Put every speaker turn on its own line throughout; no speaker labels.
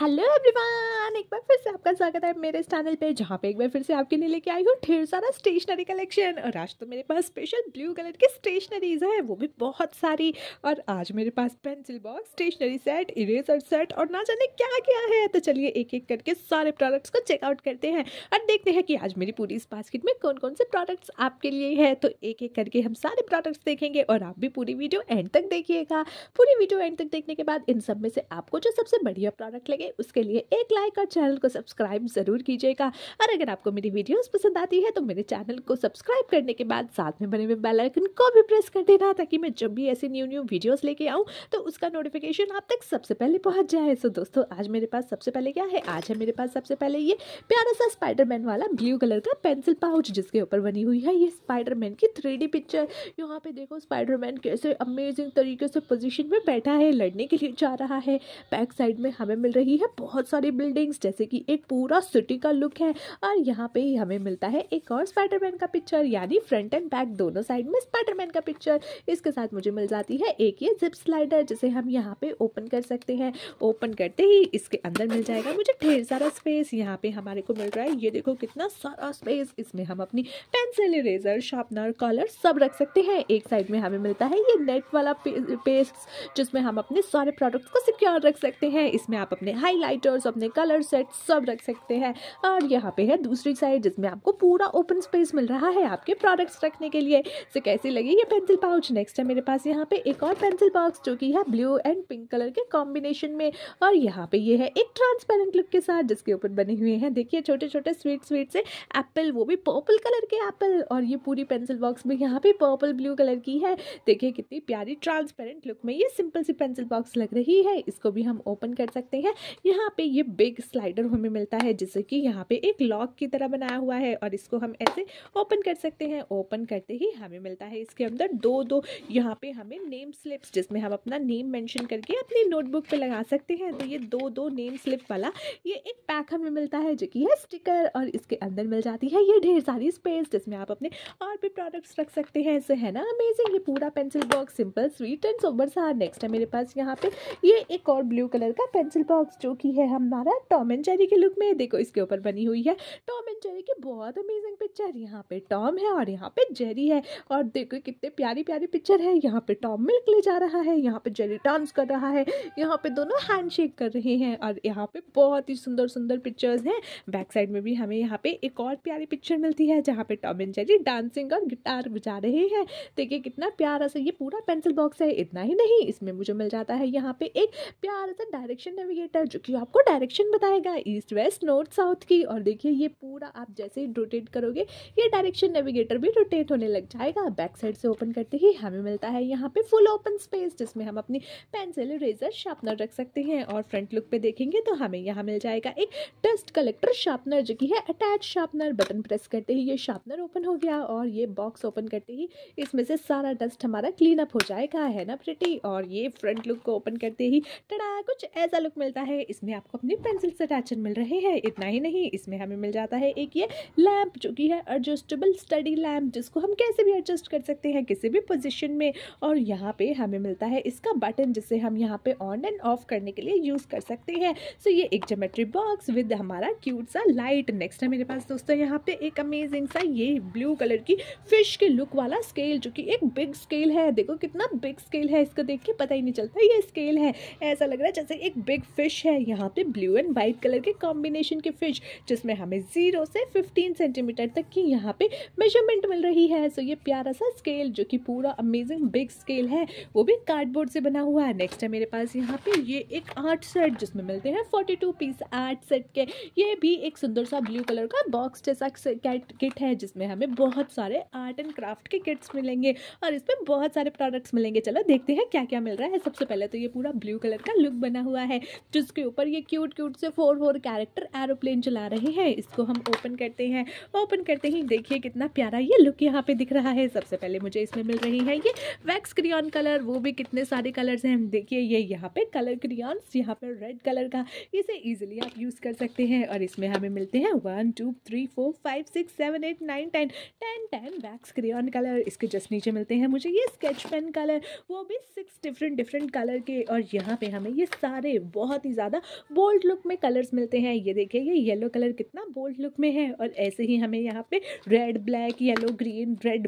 hello everyone एक बार फिर से आपका स्वागत है मेरे इस चैनल पे जहाँ पे एक बार फिर से आपके लिए लेके आई हूँ ढेर सारा स्टेशनरी कलेक्शन और आज तो मेरे पास स्पेशल ब्लू कलर की स्टेशनरीज है वो भी बहुत सारी और आज मेरे पास pencil box stationery set eraser set और ना जाने क्या क्या है तो चलिए एक एक करके सारे प्रोडक्ट्स को चेकआउट करते हैं और देखते हैं कि आज मेरी पूरी इस बास्केट में कौन कौन से प्रोडक्ट्स आपके लिए है तो एक एक करके हम सारे प्रोडक्ट्स देखेंगे और आप भी पूरी वीडियो एंड तक देखिएगा पूरी वीडियो एंड तक देखने के बाद इन सब में से आपको जो सबसे बढ़िया प्रोडक्ट लगे लगे उसके लिए एक लाइक और चैनल को सब्सक्राइब ज़रूर कीजिएगा और अगर आपको मेरी वीडियोस पसंद आती है तो मेरे चैनल को सब्सक्राइब करने के बाद साथ में बने हुए बेल आइकन को भी प्रेस कर देना ताकि मैं जब भी ऐसी न्यू न्यू वीडियोस लेके आऊँ तो उसका नोटिफिकेशन आप तक सबसे पहले पहुँच जाए सो दोस्तों आज मेरे पास सबसे पहले क्या है आज है मेरे पास सबसे पहले ये प्यारा सा स्पाइडरमैन वाला ब्लू कलर का पेंसिल पाउच जिसके ऊपर बनी हुई है ये स्पाइडरमैन की थ्री पिक्चर यहाँ पे देखो स्पाइडरमैन कैसे अमेजिंग तरीके से पोजिशन में बैठा है लड़ने के लिए जा रहा है बैक साइड में हमें मिल रही लगी है बहुत सारी बिल्डिंग्स जैसे कि एक पूरा सिटी का लुक है और यहाँ पे ही हमें मिलता है एक और स्पाइडरमैन का पिक्चर यानी फ्रंट एंड बैक दोनों साइड में स्पाइडरमैन का पिक्चर इसके साथ मुझे मिल जाती है एक ये जिप स्लाइडर जिसे हम यहाँ पे ओपन कर सकते हैं ओपन करते ही इसके अंदर मिल जाएगा मुझे ढेर सारा स्पेस यहाँ पे हमारे को मिल रहा है ये देखो कितना सारा स्पेस इसमें हम अपनी पेंसिल इरेजर शार्पनर कलर सब रख सकते हैं एक साइड में हमें मिलता है ये नेट वाला पेस्ट जिसमें हम अपने सारे प्रोडक्ट्स को सिक्योर रख सकते हैं इसमें आप अपने हाइलाइटर्स अपने कलर सेट सब रख सकते हैं और यहाँ पे है दूसरी साइड जिसमें आपको पूरा ओपन स्पेस मिल रहा है आपके प्रोडक्ट्स रखने के लिए तो कैसी लगी ये पेंसिल पाउच नेक्स्ट है मेरे पास यहाँ पे एक और पेंसिल बॉक्स जो कि है ब्लू एंड पिंक कलर के कॉम्बिनेशन में और यहाँ पे ये है एक ट्रांसपेरेंट लुक के साथ जिसके ऊपर बने हुए हैं देखिए छोटे छोटे स्वीट स्वीट से एप्पल वो भी पर्पल कलर के एप्पल और ये पूरी पेंसिल बॉक्स भी यहाँ पे पर्पल ब्लू कलर की है देखिए कितनी प्यारी ट्रांसपेरेंट लुक में ये सिंपल सी पेंसिल बॉक्स लग रही है इसको भी हम ओपन कर सकते हैं यहाँ पे ये बिग स्लाइडर हमें मिलता है जिसे कि यहाँ पे एक लॉक की तरह बनाया हुआ है और इसको हम ऐसे ओपन कर सकते हैं ओपन करते ही हमें मिलता है इसके अंदर दो दो यहाँ पे हमें नेम स्लिप्स जिसमें हम अपना नेम मेंशन करके अपनी नोटबुक पे लगा सकते हैं तो ये दो दो नेम स्लिप वाला ये एक पैक हमें मिलता है जो कि है स्टिकर और इसके अंदर मिल जाती है ये ढेर सारी स्पेस जिसमें आप अपने और भी प्रोडक्ट्स रख सकते हैं ऐसे है ना अमेजिंग ये पूरा pencil box simple sweet and sober सा नेक्स्ट है मेरे पास यहाँ पे ये एक और ब्लू कलर का पेंसिल बॉक्स जो कि है हमारा टॉम एंड जेरी के लुक में देखो इसके ऊपर बनी हुई है टॉम एंड जेरी की बहुत अमेजिंग पिक्चर यहाँ पे टॉम है और यहाँ पे जेरी है और देखो कितने प्यारी प्यारी पिक्चर है यहाँ पे टॉम मिल्क ले जा रहा है यहाँ पे जेरी डांस कर रहा है यहाँ पे दोनों हैंडशेक कर रहे हैं और यहाँ पे बहुत ही सुंदर सुंदर पिक्चर्स हैं बैक साइड में भी हमें यहाँ पे एक और प्यारी पिक्चर मिलती है जहाँ पे टॉम एंड जेरी डांसिंग और गिटार बजा रहे हैं देखिए कितना प्यारा सा ये पूरा पेंसिल बॉक्स है इतना ही नहीं इसमें मुझे मिल जाता है यहाँ पे एक प्यारा सा डायरेक्शन नेविगेटर जो कि आपको डायरेक्शन बताएगा ईस्ट वेस्ट नॉर्थ साउथ की और देखिए ये पूरा आप जैसे ही रोटेट करोगे ये डायरेक्शन नेविगेटर भी रोटेट होने लग जाएगा बैक साइड से ओपन करते ही हमें मिलता है यहाँ पे फुल ओपन स्पेस जिसमें हम अपनी पेंसिल रेजर शार्पनर रख सकते हैं और फ्रंट लुक पे देखेंगे तो हमें यहाँ मिल जाएगा एक डस्ट कलेक्टर शार्पनर जो कि है अटैच शार्पनर बटन प्रेस करते ही ये शार्पनर ओपन हो गया और ये बॉक्स ओपन करते ही इसमें से सारा डस्ट हमारा क्लीन अप हो जाएगा है ना प्रिटी और ये फ्रंट लुक को ओपन करते ही टड़ा कुछ ऐसा लुक मिलता है है इसमें आपको अपनी पेंसिल्स अटैचर मिल रहे हैं इतना ही नहीं इसमें हमें मिल जाता है एक ये लैम्प जो कि है एडजस्टेबल स्टडी लैम्प जिसको हम कैसे भी एडजस्ट कर सकते हैं किसी भी पोजिशन में और यहाँ पर हमें मिलता है इसका बटन जिसे हम यहाँ पर ऑन एंड ऑफ करने के लिए यूज़ कर सकते हैं सो ये एक जोमेट्री बॉक्स विद हमारा क्यूट सा लाइट नेक्स्ट है मेरे पास दोस्तों यहाँ पे एक अमेजिंग सा ये ब्लू कलर की फिश के लुक वाला स्केल जो कि एक बिग स्केल है देखो कितना बिग स्केल है इसको देख के पता ही नहीं चलता ये स्केल है ऐसा लग रहा है जैसे एक बिग फिश है यहाँ पे ब्लू एंड वाइट कलर के कॉम्बिनेशन के फिश जिसमें हमें जीरो से फिफ्टीन सेंटीमीटर तक की यहाँ पे मेजरमेंट मिल रही है सो ये प्यारा सा स्केल जो कि पूरा अमेजिंग बिग स्केल है वो भी कार्डबोर्ड से बना हुआ है नेक्स्ट है मेरे पास यहाँ पे ये एक आर्ट सेट जिसमें मिलते हैं forty two piece art set के ये भी एक सुंदर सा ब्लू कलर का बॉक्स जैसा किट है जिसमें हमें बहुत सारे आर्ट एंड क्राफ्ट के किट्स मिलेंगे और इसमें बहुत सारे प्रोडक्ट्स मिलेंगे चलो देखते हैं क्या क्या मिल रहा है सबसे पहले तो ये पूरा ब्लू कलर का लुक बना हुआ है जिस उसके ऊपर ये क्यूट क्यूट से फोर फोर कैरेक्टर एरोप्लेन चला रहे हैं इसको हम ओपन करते हैं ओपन करते ही देखिए कितना प्यारा ये लुक यहाँ पे दिख रहा है सबसे पहले मुझे इसमें मिल रही है ये वैक्स क्रियॉन कलर वो भी कितने सारे कलर्स हैं देखिए ये यहाँ पे कलर क्रियॉन्स यहाँ पे रेड कलर का इसे ईजिली आप यूज़ कर सकते हैं और इसमें हमें मिलते हैं one two three four five six seven eight nine ten ten ten wax crayon colour इसके जस्ट नीचे मिलते हैं मुझे ये स्केच पेन कलर वो भी सिक्स डिफरेंट डिफरेंट कलर के और यहाँ पे हमें ये सारे बहुत ही ज़्यादा बोल्ड लुक में कलर्स मिलते हैं ये देखिए ये येलो कलर कितना बोल्ड लुक में है और ऐसे ही हमें यहाँ पे red black yellow green red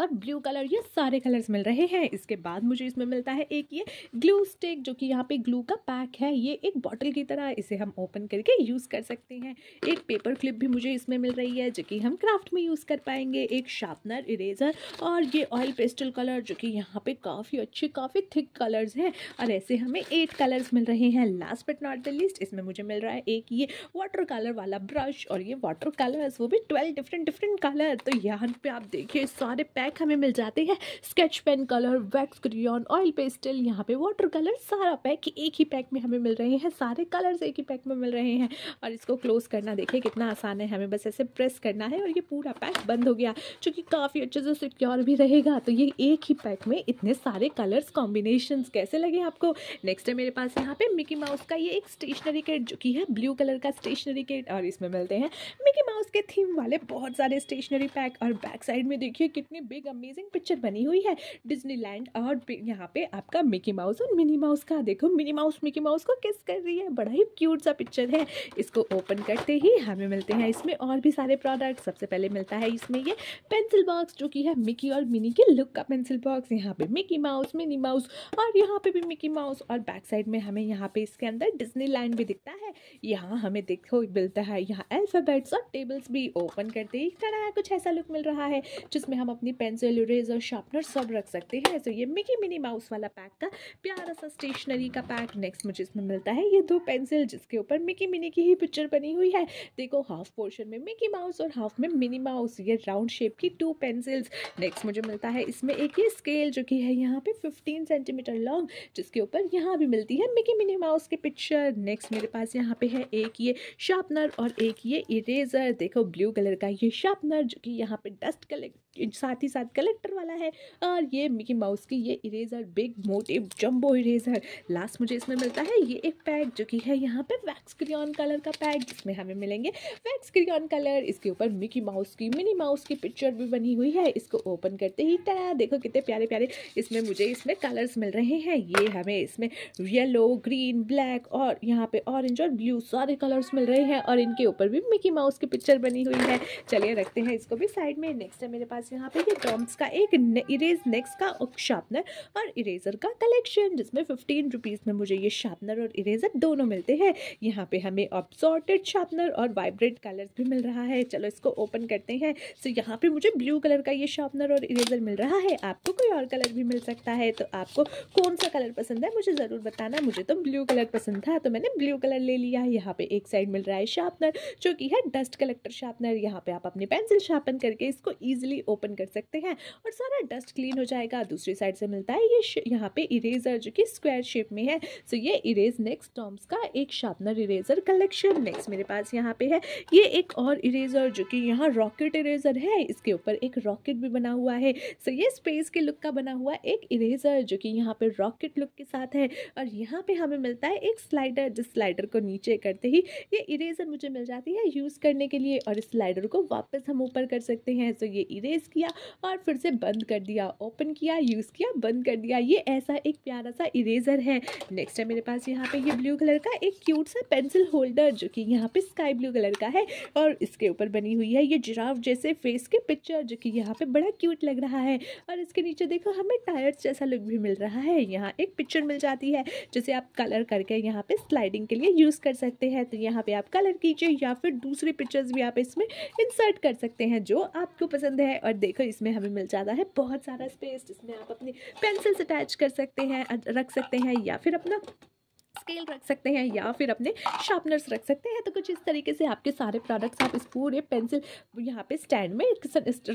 और ब्लू कलर ये सारे कलर्स मिल रहे हैं इसके बाद मुझे इसमें मिलता है एक ये ग्लू स्टिक जो कि यहाँ पे ग्लू का पैक है ये एक बॉटल की तरह इसे हम ओपन करके यूज़ कर सकते हैं एक पेपर क्लिप भी मुझे इसमें मिल रही है जो कि हम क्राफ्ट में यूज़ कर पाएंगे एक शार्पनर इरेजर और ये ऑयल पेस्टल कलर जो कि यहाँ पे काफ़ी अच्छे काफ़ी थिक कलर्स हैं और ऐसे हमें एट कलर्स मिल रहे हैं last but not the least इसमें मुझे मिल रहा है एक ये वाटर कलर वाला ब्रश और ये वाटर कलर्स वो भी ट्वेल्व डिफरेंट डिफरेंट कलर तो यहाँ पे आप देखिए सारे पैक पैक हमें मिल जाते हैं sketch pen colour wax crayon oil pastel यहाँ पे वाटर कलर सारा पैक एक ही पैक में हमें मिल रहे हैं सारे कलर्स एक ही पैक में मिल रहे हैं और इसको क्लोज करना देखिए कितना आसान है हमें बस ऐसे प्रेस करना है और ये पूरा पैक बंद हो गया चूँकि काफ़ी अच्छे से सिक्योर भी रहेगा तो ये एक ही पैक में इतने सारे कलर्स कॉम्बिनेशन कैसे लगे आपको नेक्स्ट है मेरे पास यहाँ पे मिकी माउस का ये एक स्टेशनरी किट जो कि है ब्लू कलर का स्टेशनरी किट और इसमें मिलते हैं मिकी माउस के थीम वाले बहुत सारे स्टेशनरी पैक और बैक साइड में देखिए कितनी एक अमेजिंग पिक्चर बनी हुई है डिज्नीलैंड और यहाँ पे आपका मिकी माउस और मिनी माउस का देखो मिनी माउस मिकी माउस को किस कर रही है बड़ा ही क्यूट सा पिक्चर है इसको ओपन करते ही हमें मिलते हैं इसमें और भी सारे प्रोडक्ट सबसे पहले मिलता है इसमें ये पेंसिल बॉक्स जो कि है मिकी और मिनी के लुक का पेंसिल बॉक्स यहाँ पे मिकी माउस मिनी माउस और यहाँ पे भी मिकी माउस और बैक साइड में हमें यहाँ पे इसके अंदर डिज्नीलैंड भी दिखता है यहाँ हमें देखो मिलता है यहाँ अल्फ़ाबेट्स और टेबल्स भी ओपन करते ही तरह कुछ ऐसा लुक मिल रहा है जिसमें हम अपनी पेंसिल इरेजर शार्पनर सब रख सकते हैं तो ये मिकी मिनी माउस वाला पैक था प्यारा सा स्टेशनरी का पैक नेक्स्ट मुझे इसमें मिलता है ये दो पेंसिल जिसके ऊपर मिकी मिनी की ही पिक्चर बनी हुई है देखो हाफ पोर्शन में मिकी माउस और हाफ में मिनी माउस ये राउंड शेप की टू पेंसिल्स नेक्स्ट मुझे मिलता है इसमें एक ये स्केल जो कि है यहाँ पे फिफ्टीन सेंटीमीटर लॉन्ग जिसके ऊपर यहाँ भी मिलती है मिकी मिनी माउस की पिक्चर नेक्स्ट मेरे पास यहाँ पे है एक ये शार्पनर और एक ये इरेजर देखो ब्लू कलर का ये शार्पनर जो कि यहाँ पे डस्ट कलेक्ट साथ ही साथ कलेक्टर वाला है और ये मिकी माउस की ये इरेजर बिग मोटे जम्बो इरेजर लास्ट मुझे इसमें मिलता है ये एक पैक जो कि है यहाँ पे वैक्स क्रियॉन कलर का पैक जिसमें हमें मिलेंगे वैक्स क्रियॉन कलर इसके ऊपर मिकी माउस की मिनी माउस की पिक्चर भी बनी हुई है इसको ओपन करते ही टरा देखो कितने प्यारे प्यारे इसमें मुझे इसमें कलर्स मिल रहे हैं ये हमें इसमें येलो ग्रीन ब्लैक और यहाँ पे ऑरेंज और ब्लू सारे कलर्स मिल रहे हैं और इनके ऊपर भी मिकी माउस की पिक्चर बनी हुई है चलिए रखते हैं इसको भी साइड में नेक्स्ट है मेरे पास पास यहाँ पे ये डॉम्स का एक इरेज नेक्स का शार्पनर और इरेजर का कलेक्शन जिसमें फिफ्टीन रुपीज़ में मुझे ये शार्पनर और इरेजर दोनों मिलते हैं यहाँ पे हमें ऑब्जॉर्टेड शार्पनर और वाइब्रेट कलर्स भी मिल रहा है चलो इसको ओपन करते हैं सो यहाँ पर मुझे ब्लू कलर का ये शार्पनर और इरेजर मिल रहा है आपको कोई और कलर भी मिल सकता है तो आपको कौन सा कलर पसंद है मुझे ज़रूर बताना मुझे तो ब्लू कलर पसंद था तो मैंने ब्लू कलर ले लिया यहाँ पे एक साइड मिल रहा है शार्पनर जो कि है डस्ट कलेक्टर शार्पनर यहाँ पे आप अपनी पेंसिल शार्पन करके इसको ईजिली ओपन कर सकते हैं और सारा डस्ट क्लीन हो जाएगा दूसरी साइड से मिलता है ये यहाँ पे इरेजर जो कि स्क्वायर शेप में है सो ये इरेज नेक्स्ट टॉम्स का एक शार्पनर इरेजर कलेक्शन नेक्स्ट मेरे पास यहाँ पे है ये एक और इरेजर जो कि यहाँ रॉकेट इरेजर है इसके ऊपर एक रॉकेट भी बना हुआ है सो ये स्पेस के लुक का बना हुआ एक इरेजर जो कि यहाँ पे रॉकेट लुक के साथ है और यहाँ पे हमें मिलता है एक स्लाइडर जिस स्लाइडर को नीचे करते ही ये इरेजर मुझे मिल जाती है यूज़ करने के लिए और इस स्लाइडर को वापस हम ऊपर कर सकते हैं सो ये इरेज प्रेस किया और फिर से बंद कर दिया ओपन किया यूज़ किया बंद कर दिया ये ऐसा एक प्यारा सा इरेज़र है नेक्स्ट है मेरे पास यहाँ पे ये ब्लू कलर का एक क्यूट सा पेंसिल होल्डर जो कि यहाँ पे स्काई ब्लू कलर का है और इसके ऊपर बनी हुई है ये जिराफ जैसे फेस के पिक्चर जो कि यहाँ पर बड़ा क्यूट लग रहा है और इसके नीचे देखो हमें टायर्स जैसा लुक भी मिल रहा है यहाँ एक पिक्चर मिल जाती है जिसे आप कलर करके यहाँ पर स्लाइडिंग के लिए यूज़ कर सकते हैं तो यहाँ पर आप कलर कीजिए या फिर दूसरे पिक्चर्स भी आप इसमें इंसर्ट कर सकते हैं जो आपको पसंद है और देखो इसमें हमें मिल जाता है बहुत सारा स्पेस जिसमें आप अपनी पेंसिल्स अटैच कर सकते हैं रख सकते हैं या फिर अपना स्केल रख सकते हैं या फिर अपने शार्पनर्स रख सकते हैं तो कुछ इस तरीके से आपके सारे प्रोडक्ट्स आप इस पूरे पेंसिल यहाँ पे स्टैंड में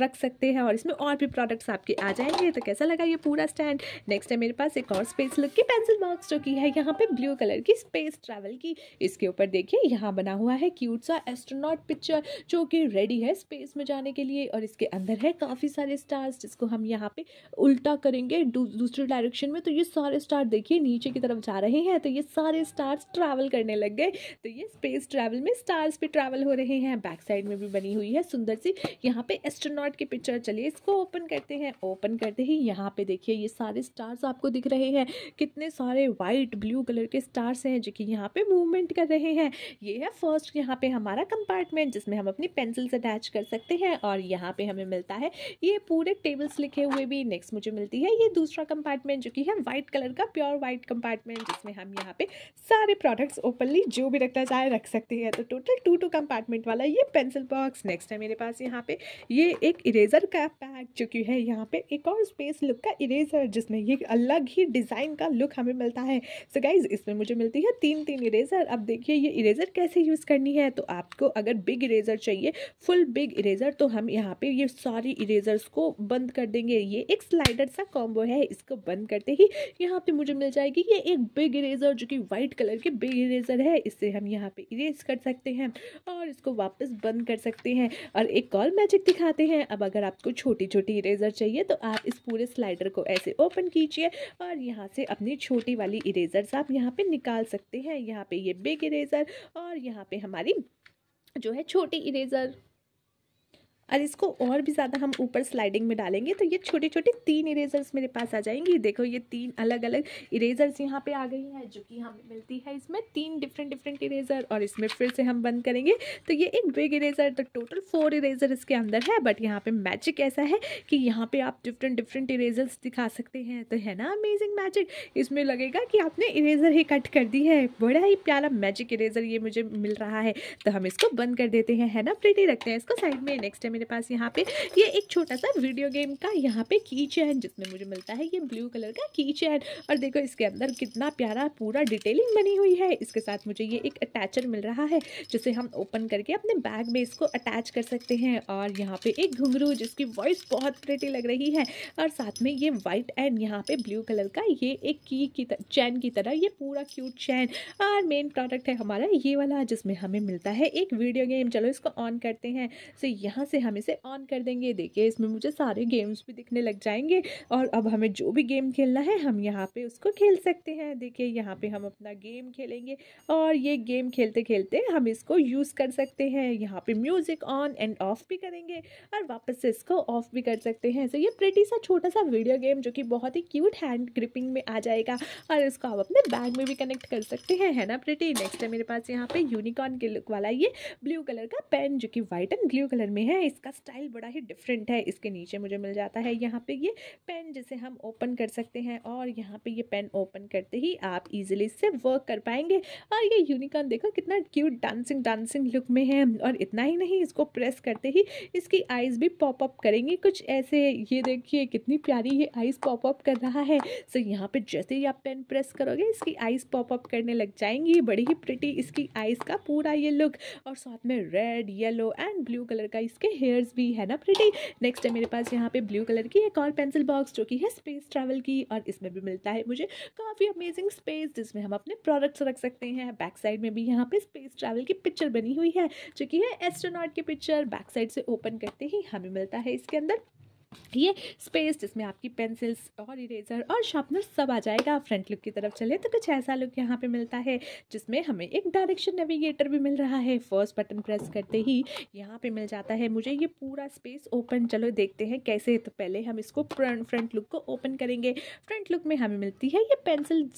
रख सकते हैं और इसमें और भी प्रोडक्ट्स आपके आ जाएंगे तो कैसा लगा ये पूरा स्टैंड नेक्स्ट है मेरे पास एक और स्पेस लुक की पेंसिल बॉक्स जो की है यहाँ पे ब्लू कलर की स्पेस ट्रैवल की इसके ऊपर देखिए यहाँ बना हुआ है क्यूट सा एस्ट्रोनॉट पिक्चर जो कि रेडी है स्पेस में जाने के लिए और इसके अंदर है काफ़ी सारे स्टार्स जिसको हम यहाँ पे उल्टा करेंगे दूसरे डायरेक्शन में तो ये सारे स्टार देखिए नीचे की तरफ जा रहे हैं तो ये सारे सारे स्टार्स ट्रैवल करने लग गए तो ये स्पेस ट्रैवल में स्टार्स पे ट्रैवल हो रहे हैं बैक साइड में भी बनी हुई है सुंदर सी यहाँ पे एस्ट्रोनॉट की पिक्चर चलिए इसको ओपन करते हैं ओपन करते ही यहाँ पे देखिए ये सारे स्टार्स आपको दिख रहे हैं कितने सारे वाइट ब्लू कलर के स्टार्स हैं जो कि यहाँ पे मूवमेंट कर रहे हैं ये है फर्स्ट यहाँ पे हमारा कंपार्टमेंट जिसमें हम अपनी पेंसिल्स अटैच कर सकते हैं और यहाँ पे हमें मिलता है ये पूरे टेबल्स लिखे हुए भी नेक्स्ट मुझे मिलती है ये दूसरा कंपार्टमेंट जो कि है वाइट कलर का प्योर वाइट कंपार्टमेंट जिसमें हम यहाँ पे सारे प्रोडक्ट्स ओपनली जो भी रखना चाहे रख सकती है तो टोटल टू टू कंपार्टमेंट वाला ये पेंसिल बॉक्स नेक्स्ट है मेरे पास यहाँ पे ये एक इरेज़र का पैक जो कि है यहाँ पे एक और स्पेस लुक का इरेज़र जिसमें ये अलग ही डिज़ाइन का लुक हमें मिलता है सो so गाइज इसमें मुझे मिलती है तीन तीन इरेज़र अब देखिए ये इरेज़र कैसे यूज़ करनी है तो आपको अगर बिग इरेज़र चाहिए फुल बिग इरेज़र तो हम यहाँ पर ये सारी इरेज़र्स को बंद कर देंगे ये एक स्लाइडर सा कॉम्बो है इसको बंद करते ही यहाँ पर मुझे मिल जाएगी ये एक बिग इरेज़र जो कि वाइट कलर के बे इरेजर है इससे हम यहाँ पे इरेज कर सकते हैं और इसको वापस बंद कर सकते हैं और एक और मैजिक दिखाते हैं अब अगर आपको छोटी छोटी इरेजर चाहिए तो आप इस पूरे स्लाइडर को ऐसे ओपन कीजिए और यहाँ से अपनी छोटी वाली इरेजर आप यहाँ पे निकाल सकते हैं यहाँ पे ये बिग इरेजर और यहाँ पे हमारी जो है छोटी इरेजर और इसको और भी ज़्यादा हम ऊपर स्लाइडिंग में डालेंगे तो ये छोटे छोटे तीन इरेजर्स मेरे पास आ जाएंगे देखो ये तीन अलग अलग इरेजर्स यहाँ पे आ गई हैं जो कि हमें मिलती है इसमें तीन डिफरेंट डिफरेंट इरेजर और इसमें फिर से हम बंद करेंगे तो ये एक बिग इरेजर तो टोटल फोर इरेजर इसके अंदर है बट यहाँ पर मैजिक ऐसा है कि यहाँ पर आप डिफरेंट डिफरेंट इरेजर्स दिखा सकते हैं तो है ना अमेजिंग मैजिक इसमें लगेगा कि आपने इरेजर ही कट कर दी है बड़ा ही प्यारा मैजिक इरेजर ये मुझे मिल रहा है तो हम इसको बंद कर देते हैं है ना प्लेटी रखते हैं इसको साइड में नेक्स्ट टाइम मेरे पास यहाँ पे ये एक छोटा सा वीडियो गेम का यहाँ पे की चैन जिसमें मुझे मिलता है ये ब्लू कलर का की चैन और देखो इसके अंदर कितना प्यारा पूरा डिटेलिंग बनी हुई है इसके साथ मुझे ये एक अटैचर मिल रहा है जिसे हम ओपन करके अपने बैग में इसको अटैच कर सकते हैं और यहाँ पे एक घुंगरू जिसकी वॉइस बहुत प्रेटी लग रही है और साथ में ये वाइट एंड यहाँ पे ब्लू कलर का ये एक की की चैन की तरह ये पूरा क्यूट चैन और मेन प्रोडक्ट है हमारा ये वाला जिसमें हमें मिलता है एक वीडियो गेम चलो इसको ऑन करते हैं सो यहाँ से हम इसे ऑन कर देंगे देखिए इसमें मुझे सारे गेम्स भी दिखने लग जाएंगे और अब हमें जो भी गेम खेलना है हम यहाँ पे उसको खेल सकते हैं देखिए यहाँ पे हम अपना गेम खेलेंगे और ये गेम खेलते खेलते हम इसको यूज़ कर सकते हैं यहाँ पे म्यूज़िक ऑन एंड ऑफ भी करेंगे और वापस से इसको ऑफ भी कर सकते हैं तो ये प्रेटी सा छोटा सा वीडियो गेम जो कि बहुत ही क्यूट हैंड ग्रिपिंग में आ जाएगा और इसको आप अपने बैग में भी कनेक्ट कर सकते हैं है ना प्रेटी नेक्स्ट है मेरे पास यहाँ पे यूनिकॉर्न के लुक वाला ये ब्लू कलर का पेन जो कि वाइट एंड ब्लू कलर में है इसका स्टाइल बड़ा ही डिफरेंट है इसके नीचे मुझे मिल जाता है यहाँ पे ये पेन जिसे हम ओपन कर सकते हैं और यहाँ पे ये पेन ओपन करते ही आप इजीली इससे वर्क कर पाएंगे और ये यूनिकॉर्न देखो कितना क्यूट डांसिंग डांसिंग लुक में है और इतना ही नहीं इसको प्रेस करते ही इसकी आइज़ भी पॉपअप करेंगी कुछ ऐसे ये देखिए कितनी प्यारी ये आइज़ पॉपअप कर रहा है सो यहाँ पर जैसे ही आप पेन प्रेस करोगे इसकी आइज़ पॉपअप करने लग जाएंगी बड़ी ही प्रिटी इसकी आइज़ का पूरा ये लुक और साथ में red yellow and blue colour का इसके हेयर्स भी है ना प्रिटी नेक्स्ट है मेरे पास यहाँ पे ब्लू कलर की एक और पेंसिल बॉक्स जो कि है स्पेस ट्रैवल की और इसमें भी मिलता है मुझे काफ़ी अमेजिंग स्पेस जिसमें हम अपने प्रोडक्ट्स रख सकते हैं बैक साइड में भी यहाँ पे स्पेस ट्रैवल की पिक्चर बनी हुई है जो कि है एस्ट्रोनॉट की पिक्चर बैक साइड से ओपन करते ही हमें मिलता है इसके अंदर ये स्पेस जिसमें आपकी पेंसिल्स और इरेजर और शार्पनर सब आ जाएगा फ्रंट लुक की तरफ चले तो कुछ ऐसा लुक यहाँ पे मिलता है जिसमें हमें एक डायरेक्शन नेविगेटर भी मिल रहा है फर्स्ट बटन प्रेस करते ही यहाँ पे मिल जाता है मुझे ये पूरा स्पेस ओपन चलो देखते हैं कैसे तो पहले हम इसको फ्रंट लुक को ओपन करेंगे फ्रंट लुक में हमें मिलती है ये पेंसिल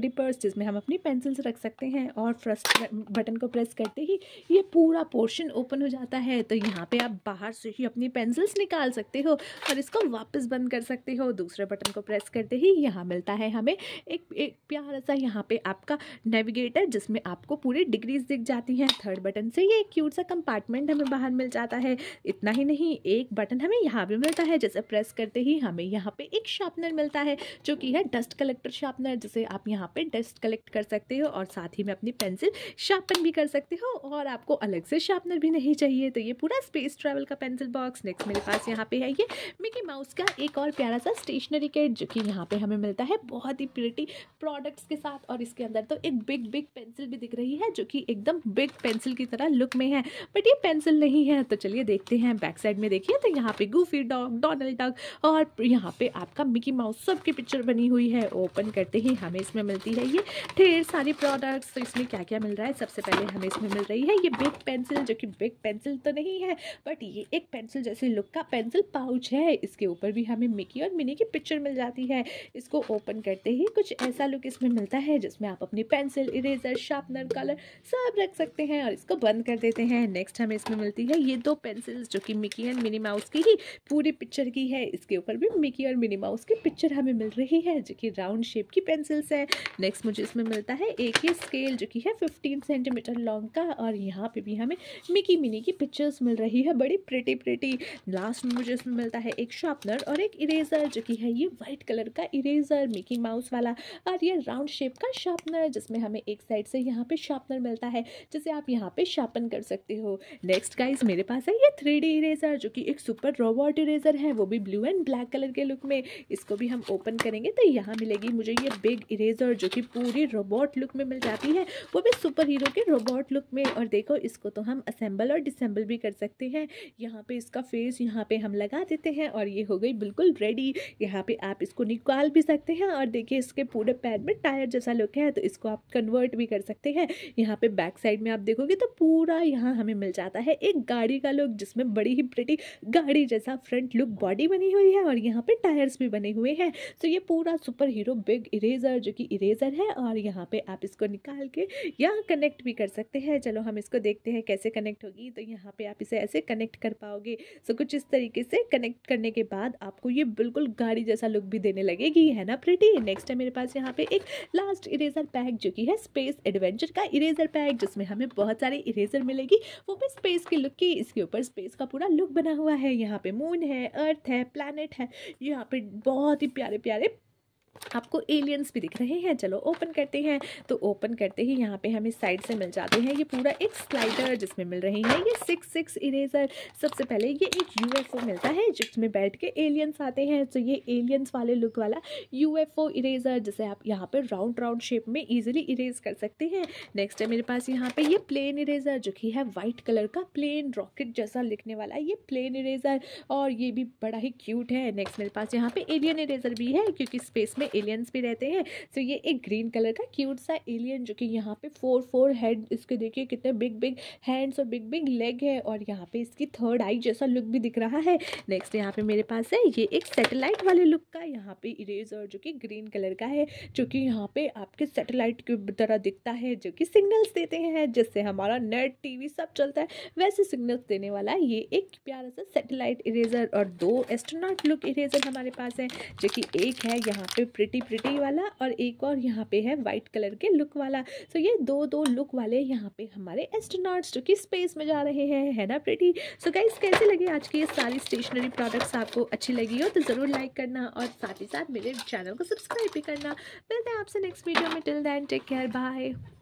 ग्रिपर्स जिसमें हम अपनी पेंसिल्स रख सकते हैं और फर्स्ट बटन को प्रेस करते ही ये पूरा पोर्शन ओपन हो जाता है तो यहाँ पर आप बाहर से ही अपनी पेंसिल्स निकाल सकते हो और इसको वापस बंद कर सकते हो दूसरे बटन को प्रेस करते ही यहाँ मिलता है हमें एक एक प्यारा सा यहाँ पे आपका नेविगेटर जिसमें आपको पूरी डिग्रीज दिख जाती हैं थर्ड बटन से ये क्यूट सा कंपार्टमेंट हमें बाहर मिल जाता है इतना ही नहीं एक बटन हमें यहाँ भी मिलता है जैसे प्रेस करते ही हमें यहाँ पर एक शार्पनर मिलता है जो कि है डस्ट कलेक्टर शार्पनर जिसे आप यहाँ पर डस्ट कलेक्ट कर सकते हो और साथ ही में अपनी पेंसिल शार्पन भी कर सकते हो और आपको अलग से शार्पनर भी नहीं चाहिए तो ये पूरा स्पेस ट्रैवल का पेंसिल बॉक्स नेक्स्ट मेरे पास यहाँ पे है ये मिकी माउस का एक और प्यारा सा स्टेशनरी किट जो कि यहाँ पे हमें मिलता है बहुत ही प्रिटी प्रोडक्ट्स के साथ और इसके अंदर तो एक बिग बिग पेंसिल भी दिख रही है जो कि एकदम बिग पेंसिल की तरह लुक में है बट ये पेंसिल नहीं है तो चलिए देखते हैं बैक साइड में देखिए तो यहाँ पे गूफी डॉग डोनल्ड डॉग और यहाँ पे आपका मिकी माउस सब की पिक्चर बनी हुई है ओपन करते ही हमें इसमें मिलती है ये ढेर सारी प्रोडक्ट्स तो इसमें क्या क्या मिल रहा है सबसे पहले हमें इसमें मिल रही है ये बिग पेंसिल जो कि बिग पेंसिल तो नहीं है बट ये एक पेंसिल जैसे लुक का पेंसिल पाउच है इसके ऊपर भी हमें मिकी और मिनी की पिक्चर मिल जाती है इसको ओपन करते ही कुछ ऐसा लुक इसमें मिलता है जिसमें आप अपनी पेंसिल इरेजर शार्पनर कलर सब रख सकते हैं और इसको बंद कर देते हैं नेक्स्ट हमें इसमें मिलती है ये दो पेंसिल्स जो कि मिकी एंड मिनी माउस की ही पूरी पिक्चर की है इसके ऊपर भी मिकी और मिनी माउस की पिक्चर हमें मिल रही है जो कि राउंड शेप की पेंसिल्स हैं नेक्स्ट मुझे इसमें मिलता है एक ही स्केल जो कि है फिफ्टीन सेंटीमीटर लॉन्ग का और यहाँ पे भी हमें मिकी मिनी की पिक्चर्स मिल रही है बड़ी प्रिटी प्रिटी लास्ट में मुझे इसमें मिलता होता है एक शार्पनर और एक इरेजर जो कि है ये व्हाइट कलर का इरेजर मिकी माउस वाला और ये राउंड शेप का शार्पनर जिसमें हमें एक साइड से यहाँ पे शार्पनर मिलता है जिसे आप यहाँ पे शार्पन कर सकते हो नेक्स्ट गाइज मेरे पास है ये थ्री इरेजर जो कि एक सुपर रोबोट इरेजर है वो भी ब्लू एंड ब्लैक कलर के लुक में इसको भी हम ओपन करेंगे तो यहाँ मिलेगी मुझे ये बिग इरेजर जो कि पूरी रोबोट लुक में मिल जाती है वो भी सुपर हीरो के रोबोट लुक में और देखो इसको तो हम असेंबल और डिसेंबल भी कर सकते हैं यहाँ पे इसका फेस यहाँ पे हम लगा देते सकते हैं और ये हो गई बिल्कुल रेडी यहाँ पे आप इसको निकाल भी सकते हैं और देखिए इसके पूरे पैर में टायर जैसा लुक है तो इसको आप कन्वर्ट भी कर सकते हैं यहाँ पे बैक साइड में आप देखोगे तो पूरा यहाँ हमें मिल जाता है एक गाड़ी का लुक जिसमें बड़ी ही प्रटी गाड़ी जैसा फ्रंट लुक बॉडी बनी हुई है और यहाँ पर टायर्स भी बने हुए हैं तो ये पूरा सुपर हीरो बिग इरेजर जो कि इरेजर है और यहाँ पर आप इसको निकाल के या कनेक्ट भी कर सकते हैं चलो हम इसको देखते हैं कैसे कनेक्ट होगी तो यहाँ पर आप इसे ऐसे कनेक्ट कर पाओगे सो तो कुछ इस तरीके से कनेक्ट डिपिक्ट करने के बाद आपको ये बिल्कुल गाड़ी जैसा लुक भी देने लगेगी है ना प्रिटी नेक्स्ट है मेरे पास यहाँ पे एक लास्ट इरेजर पैक जो कि है स्पेस एडवेंचर का इरेजर पैक जिसमें हमें बहुत सारे इरेजर मिलेगी वो भी स्पेस के लुक की इसके ऊपर स्पेस का पूरा लुक बना हुआ है यहाँ पे मून है अर्थ है प्लानट है यहाँ पे बहुत ही प्यारे प्यारे आपको एलियंस भी दिख रहे हैं चलो ओपन करते हैं तो ओपन करते ही यहाँ पे हमें साइड से मिल जाते हैं ये पूरा एक स्लाइडर जिसमें मिल रहे हैं ये सिक्स सिक्स इरेजर सबसे पहले ये एक यूएफओ मिलता है जिसमें बैठ के एलियंस आते हैं तो ये एलियंस वाले लुक वाला यूएफओ इरेजर जिसे आप यहाँ पर राउंड राउंड शेप में ईजिली इरेज कर सकते हैं नेक्स्ट है मेरे पास यहाँ पर ये प्लेन इरेजर जो कि है वाइट कलर का प्लेन रॉकेट जैसा लिखने वाला ये प्लेन इरेजर और ये भी बड़ा ही क्यूट है नेक्स्ट मेरे पास यहाँ पर एलियन इरेजर भी है क्योंकि स्पेस में एलियंस भी रहते हैं सो ये एक ग्रीन कलर का क्यूट सा एलियन जो कि यहाँ पे फोर फोर हेड इसके देखिए कितने बिग बिग हैंड्स और बिग बिग लेग है और यहाँ पे इसकी थर्ड आई जैसा लुक भी दिख रहा है नेक्स्ट यहाँ पे मेरे पास है ये एक सेटेलाइट वाले लुक का यहाँ पे इरेजर जो कि ग्रीन कलर का है जो कि यहाँ पे आपके सेटेलाइट की तरह दिखता है जो कि सिग्नल्स देते हैं जिससे हमारा नेट टी सब चलता है वैसे सिग्नल्स देने वाला ये एक प्यारा सा सेटेलाइट इरेजर और दो एस्ट्रोनॉट लुक इरेजर हमारे पास है जो कि एक है यहाँ पे प्रिटी प्रिटी वाला और एक और यहाँ पे है वाइट कलर के लुक वाला सो so, ये दो दो लुक वाले यहाँ पे हमारे एस्ट्रोनॉट्स जो कि स्पेस में जा रहे हैं है ना प्रिटी सो गाइज कैसे लगे आज की ये सारी स्टेशनरी प्रोडक्ट्स आपको अच्छी लगी हो तो ज़रूर लाइक करना और साथ ही साथ मेरे चैनल को सब्सक्राइब भी करना मिलते हैं आपसे नेक्स्ट वीडियो में till then take care bye